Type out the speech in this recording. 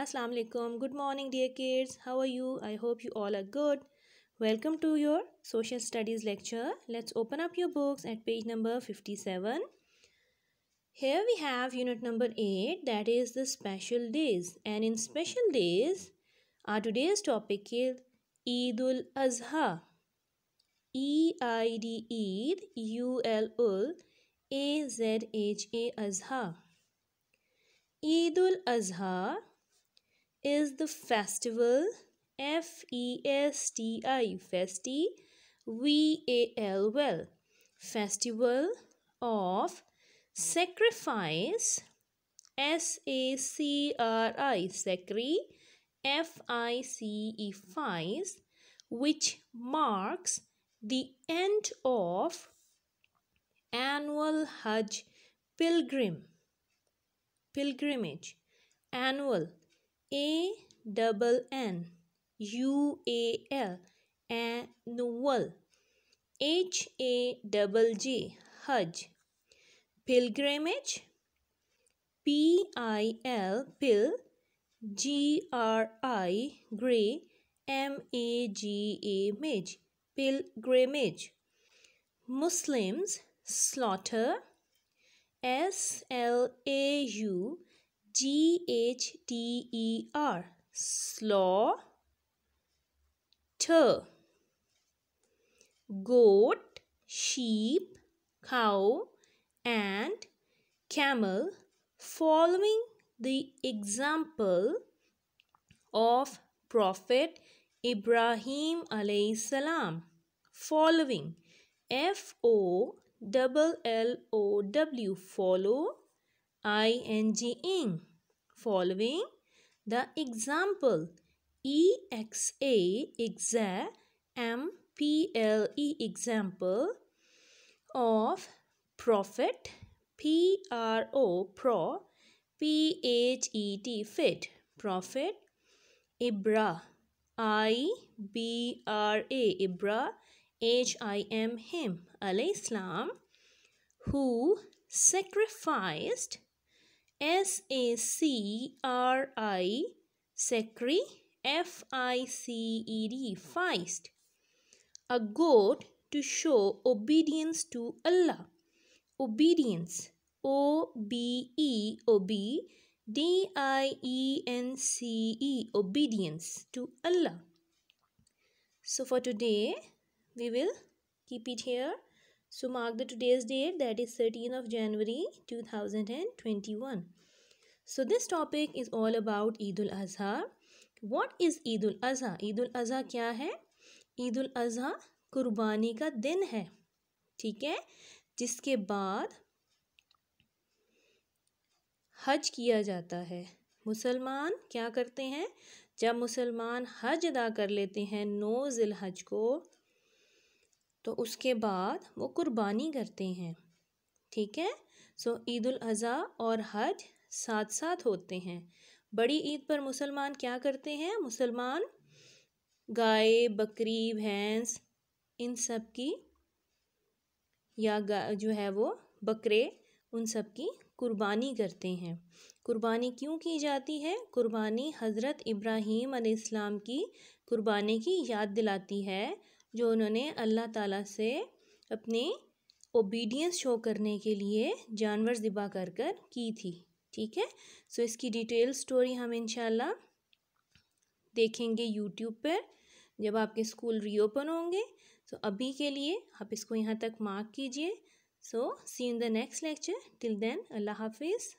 Assalamualaikum. alaikum. Good morning dear kids. How are you? I hope you all are good. Welcome to your social studies lecture. Let's open up your books at page number 57. Here we have unit number 8 that is the special days and in special days our today's topic is Eidul Azha. E I D Eid U L Ul Azha. Eidul Azha is the festival F E S T I festi V A L well festival of sacrifice S A C R I sacri F I C E which marks the end of annual Hajj pilgrim pilgrimage annual a double N U A L annual H A double J Hajj pilgrimage P I L G R G R I gray M A G A mage pilgrimage Muslims slaughter S L A U G H T E R goat sheep cow and camel following the example of prophet Ibrahim alayhi salam following F O double L O W follow ing ing following the example exa exa mple example of profit pro pro phet fit profit ibra i b r a ibra h i m him alayhi islam who sacrificed S A C R I Secri F I C E D Feist. A goat to show obedience to Allah. Obedience. O B E O B D I E N C E. Obedience to Allah. So for today, we will keep it here. So mark the today's date that is 13th of January 2021. So this topic is all about Eid ul azha What is Eid ul azha Eid ul azha kya hai eid ul azha qurbani ka din hai theek hai jiske baad हज किया जाता है मुसलमान क्या करते हैं जब मुसलमान हज अदा कर लेते हैं नौ ज़िलहज को तो उसके बाद वो कुर्बानी करते हैं ठीक है सो ईद अज़ी और हज साथ साथ होते हैं बड़ी ईद पर मुसलमान क्या करते हैं मुसलमान गाय बकरी भैंस इन सब की या जो है वो बकरे उन सब की कुर्बानी करते हैं कुर्बानी क्यों की जाती है कुर्बानी हज़रत इब्राहीम इस्लाम की कुर्बानी की याद दिलाती है जो उन्होंने अल्लाह ताला से अपनी ओबीडियंस शो करने के लिए जानवर ज़िबा कर कर की थी ठीक है सो इसकी डिटेल स्टोरी हम इनशाला देखेंगे यूट्यूब पर जब आपके स्कूल रीओपन होंगे सो अभी के लिए आप इसको यहाँ तक मार्क कीजिए so see in the next lecture till then अल्लाह हाफिज़